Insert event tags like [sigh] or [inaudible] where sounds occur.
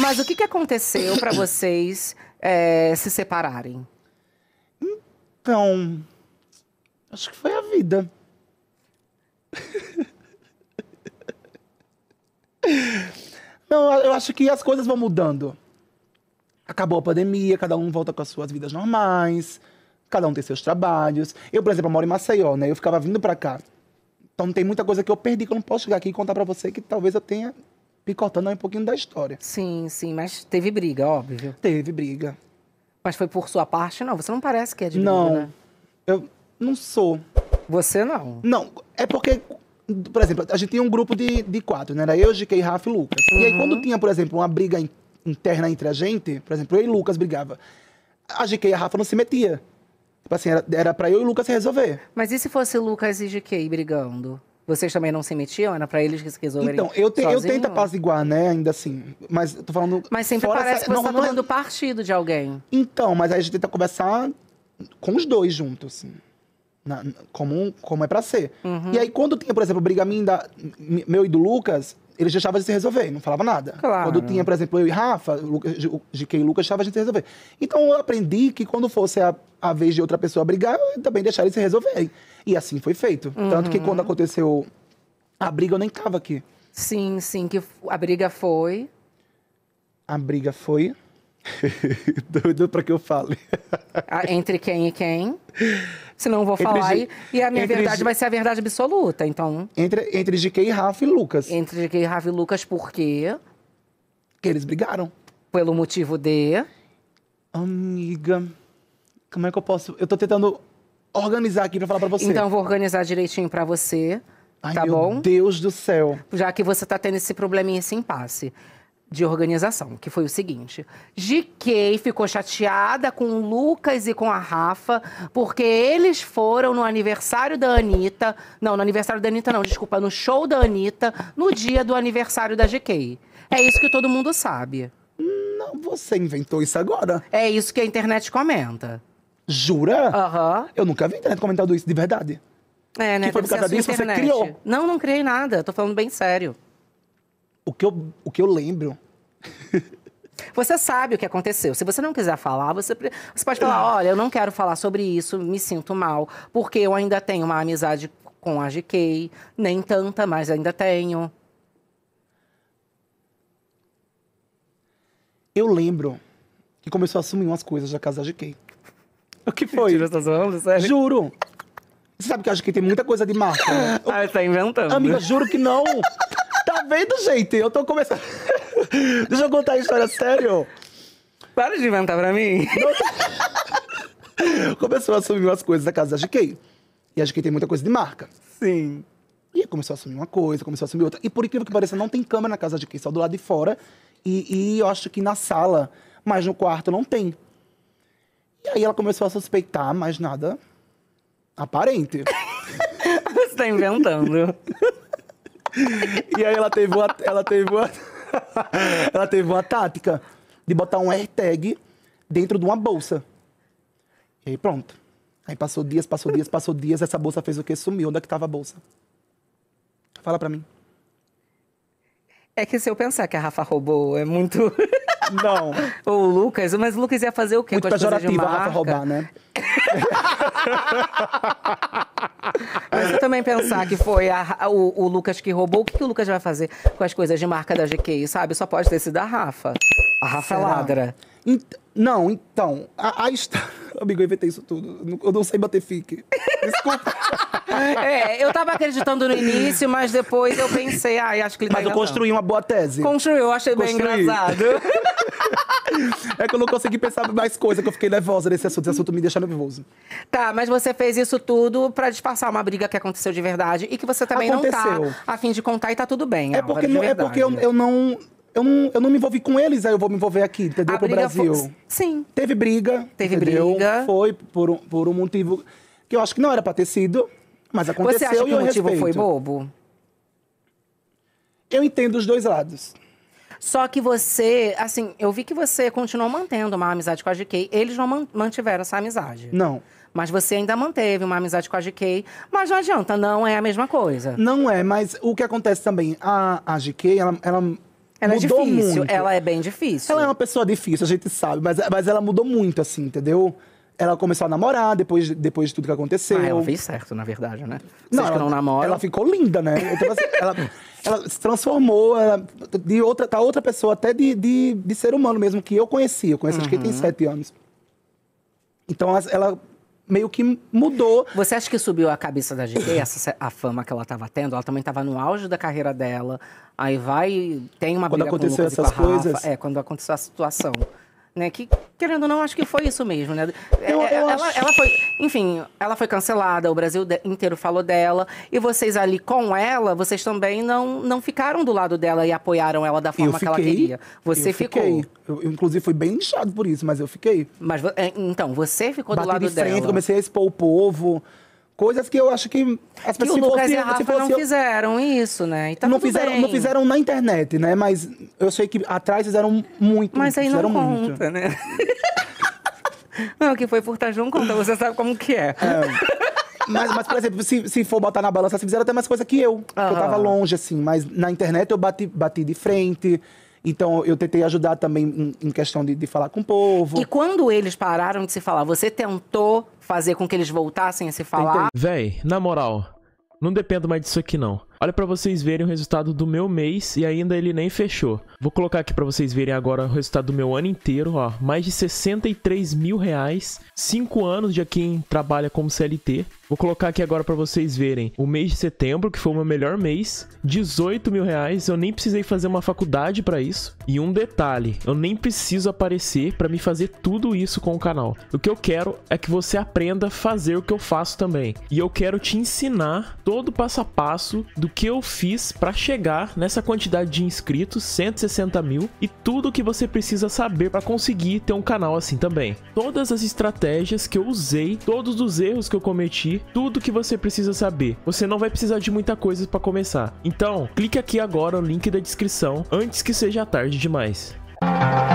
Mas o que, que aconteceu para vocês é, se separarem? Então, acho que foi a vida. Não, eu acho que as coisas vão mudando. Acabou a pandemia, cada um volta com as suas vidas normais, cada um tem seus trabalhos. Eu, por exemplo, moro em Maceió, né? Eu ficava vindo para cá. Então tem muita coisa que eu perdi que eu não posso chegar aqui e contar para você que talvez eu tenha picotando um pouquinho da história. Sim, sim, mas teve briga, óbvio. Teve briga. Mas foi por sua parte? Não, você não parece que é de briga, Não, né? eu não sou. Você não? Não, é porque, por exemplo, a gente tinha um grupo de, de quatro, né? Era eu, GK, Rafa e Lucas. Uhum. E aí quando uhum. tinha, por exemplo, uma briga interna entre a gente, por exemplo, eu e Lucas brigava, a GK e a Rafa não se metia. Tipo assim, era, era pra eu e o Lucas se resolver. Mas e se fosse Lucas e GK brigando? Vocês também não se metiam? Era para eles que se resolverem Então, eu, te, eu tento apaziguar, né, ainda assim. Mas tô falando... Mas sempre parece essa... que você não, tá não é- tomando é... partido de alguém. Então, mas aí a gente tenta conversar com os dois juntos, assim. Na, como, como é para ser. Uhum. E aí, quando tinha, por exemplo, briga minha, meu e do Lucas, ele deixava de se resolver, não falava nada. Claro. Quando tinha, por exemplo, eu e Rafa, de quem Lucas, deixavam a gente se resolver. Então eu aprendi que quando fosse a, a vez de outra pessoa brigar, eu também deixar eles se resolverem. E assim foi feito. Uhum. Tanto que uhum. quando aconteceu a briga, eu nem tava aqui. Sim, sim, que a briga foi. A briga foi. [laughs] Doido para que eu fale. Ah, entre quem e quem? Se não vou falar e, e, a minha verdade G... vai ser a verdade absoluta, então... Entre, entre GK, Rafa e Lucas. Entre GK, Rafa e Lucas, por quê? Que eles brigaram. Pelo motivo de... Amiga, como é que eu posso... Eu tô tentando organizar aqui pra falar pra você. Então eu vou organizar direitinho para você, Ai, tá bom? Deus do céu. Já que você tá tendo esse probleminha, esse impasse de organização, que foi o seguinte: GK ficou chateada com o Lucas e com a Rafa, porque eles foram no aniversário da Anitta. Não, no aniversário da Anitta, não, desculpa, no show da Anitta, no dia do aniversário da GK. É isso que todo mundo sabe. Não, você inventou isso agora. É isso que a internet comenta. Jura? Aham. Uhum. Eu nunca vi a internet comentando isso de verdade. É, né? Que foi por causa disso, internet. você criou. Não, não criei nada. Tô falando bem sério o que eu, o que eu lembro. [laughs] Você sabe o que aconteceu. Se você não quiser falar, você, você pode falar: olha, eu não quero falar sobre isso, me sinto mal, porque eu ainda tenho uma amizade com a GK, nem tanta, mas ainda tenho. Eu lembro que começou a assumir umas coisas da casa da GK. O que foi? Tá sério? Juro! Você sabe que a GK tem muita coisa de marca. Né? [laughs] ah, tá inventando. Amiga, juro que não! [laughs] tá vendo, gente? Eu tô começando. [laughs] Deixa eu contar a história sério. Para de inventar pra mim. [laughs] começou a assumir umas coisas da casa da GK. E a GK tem muita coisa de marca. Sim. E começou a assumir uma coisa, começou a assumir outra. E por incrível que pareça, não tem cama na casa da GK, só do lado de fora. E, e eu acho que na sala, mas no quarto não tem. E aí ela começou a suspeitar, mas nada aparente. [laughs] Você tá inventando. [laughs] E aí ela teve uma, ela teve uma, [laughs] ela teve uma tática de botar um AirTag dentro de uma bolsa. E aí pronto. Aí passou dias, passou dias, passou dias, essa bolsa fez o quê? Sumiu. Onde é que estava a bolsa? Fala para mim. É que se eu pensar que a Rafa roubou, é muito. Não. [laughs] Ou o Lucas, mas o Lucas ia fazer o quê? Muito com pejorativo a Rafa roubar, né? Mas eu também pensar que foi a, a, o, o, Lucas que roubou, o que, que, o Lucas vai fazer com as coisas de marca da GK, sabe? Só pode ter sido a Rafa. A Rafa Será? ladra. Ent não, então, a, a [laughs] Amigo, eu inventei isso tudo. Eu não sei bater fique. Desculpa. [laughs] é, eu tava acreditando no início, mas depois eu pensei, ai, ah, acho que ele Mas tá eu construí uma boa tese. Construiu, eu achei construí. bem engraçado. [laughs] é que eu não consegui pensar mais coisa, que eu fiquei nervosa nesse assunto. Esse assunto me deixa nervoso. Tá, mas você fez isso tudo para disfarçar uma briga que aconteceu de verdade e que você também aconteceu. não tá a fim de contar e tá tudo bem. É, é porque, não, é porque eu, eu não eu não, eu não me envolvi com eles, aí eu vou me envolver aqui, entendeu? A pro Brasil. Foi... Sim. Teve briga. Teve entendeu? briga. Foi por um, por um motivo que eu acho que não era pra ter sido, mas aconteceu. Você acha que o motivo respeito. foi bobo? Eu entendo os dois lados. Só que você, assim, eu vi que você continuou mantendo uma amizade com a GK. Eles não mantiveram essa amizade. Não. Mas você ainda manteve uma amizade com a GK. Mas não adianta, não é a mesma coisa. Não é, mas o que acontece também, a, a GK, ela, ela ela é mudou é difícil, muito. ela é bem difícil. Ela é uma pessoa difícil, a gente sabe, mas, mas ela mudou muito, assim, entendeu? ela começou a namorar depois, depois de tudo que aconteceu. Ah, ela fez certo, na verdade, né? Vocês não, ela, não Ela ficou linda, né? Então, assim, ela, ela, se transformou ela, de outra, tá outra pessoa, até de, de, de, ser humano mesmo, que eu conheci. Eu conheci uhum. acho que tem uhum. sete anos. Então ela meio que mudou. Você acha que subiu a cabeça da GD, essa, a fama que ela estava tendo? Ela também estava no auge da carreira dela. Aí vai, tem uma quando aconteceu com o Lucas essas coisas. Rafa, é, quando aconteceu a situação né? Que, querendo ou não, acho que foi isso mesmo, né? Eu, é, eu ela, acho... ela, foi, enfim, ela foi cancelada, o Brasil inteiro falou dela, e vocês ali com ela, vocês também não, não ficaram do lado dela e apoiaram ela da forma fiquei, que ela queria. Você eu ficou. Eu, eu, inclusive, fui bem inchado por isso, mas eu fiquei. Mas, é, então, você ficou do lado de frente, dela. comecei a expor o povo coisas que eu acho que as pessoas que o Lucas fosse, e a Rafa fosse, não eu... fizeram isso, né? Tá não fizeram, bem. não fizeram na internet, né? Mas eu sei que atrás fizeram muito. Mas aí fizeram não muito. conta, né? [laughs] não, que foi trás não conta. Você sabe como que é. é. Mas, mas, por exemplo, se, se for botar na balança, se fizeram até mais coisa que eu. Uhum. Que eu tava ah. longe, assim. Mas na internet eu bati, bati de frente. Então, eu tentei ajudar também em questão de, de, falar com o povo. E quando eles pararam de se falar, você tentou fazer com que eles voltassem a se falar? Tentei. Véi, na moral, não dependo mais disso aqui, não. Olha para vocês verem o resultado do meu mês e ainda ele nem fechou. Vou colocar aqui para vocês verem agora o resultado do meu ano inteiro, ó. Mais de 63 mil reais, 5 anos de quem trabalha como CLT. Vou colocar aqui agora para vocês verem o mês de setembro, que foi o meu melhor mês, 18 mil reais. Eu nem precisei fazer uma faculdade para isso. E um detalhe, eu nem preciso aparecer para me fazer tudo isso com o canal. O que eu quero é que você aprenda a fazer o que eu faço também. E eu quero te ensinar todo o passo a passo do que eu fiz para chegar nessa quantidade de inscritos, 160 mil, e tudo que você precisa saber para conseguir ter um canal assim também. Todas as estratégias que eu usei, todos os erros que eu cometi, tudo que você precisa saber. Você não vai precisar de muita coisa para começar. Então, clique aqui agora no link da descrição antes que seja tarde demais. Música